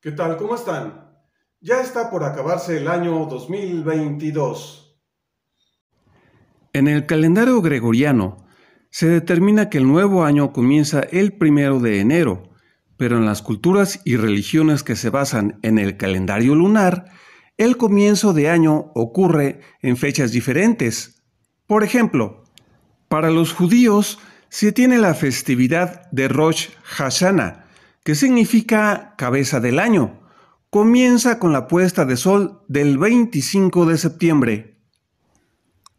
¿Qué tal? ¿Cómo están? Ya está por acabarse el año 2022. En el calendario gregoriano se determina que el nuevo año comienza el primero de enero, pero en las culturas y religiones que se basan en el calendario lunar, el comienzo de año ocurre en fechas diferentes. Por ejemplo, para los judíos se tiene la festividad de Rosh Hashanah, que significa cabeza del año. Comienza con la puesta de sol del 25 de septiembre.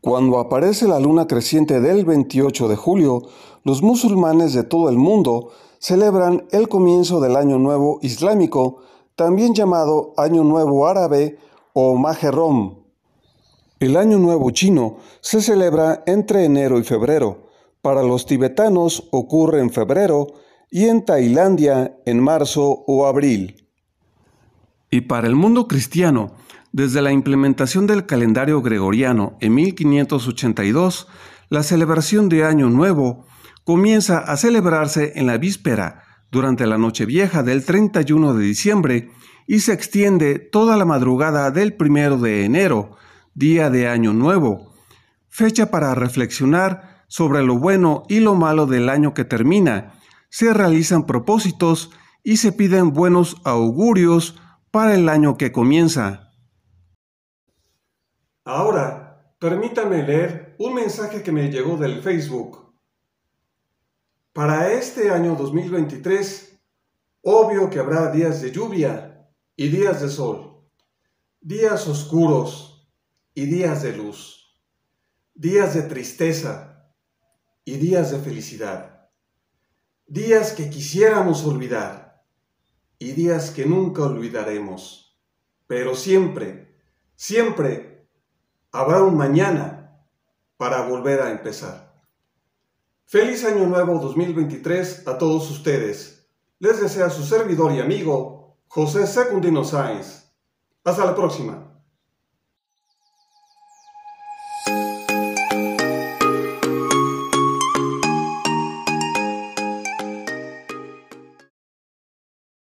Cuando aparece la luna creciente del 28 de julio, los musulmanes de todo el mundo celebran el comienzo del Año Nuevo Islámico, también llamado Año Nuevo Árabe o rom El Año Nuevo Chino se celebra entre enero y febrero. Para los tibetanos ocurre en febrero y en Tailandia en marzo o abril. Y para el mundo cristiano, desde la implementación del calendario gregoriano en 1582, la celebración de Año Nuevo comienza a celebrarse en la víspera, durante la Nochevieja del 31 de diciembre, y se extiende toda la madrugada del 1 de enero, día de Año Nuevo, fecha para reflexionar sobre lo bueno y lo malo del año que termina se realizan propósitos y se piden buenos augurios para el año que comienza. Ahora, permítame leer un mensaje que me llegó del Facebook. Para este año 2023, obvio que habrá días de lluvia y días de sol, días oscuros y días de luz, días de tristeza y días de felicidad días que quisiéramos olvidar y días que nunca olvidaremos, pero siempre, siempre habrá un mañana para volver a empezar. Feliz Año Nuevo 2023 a todos ustedes. Les desea su servidor y amigo José Secundino Sáenz. Hasta la próxima.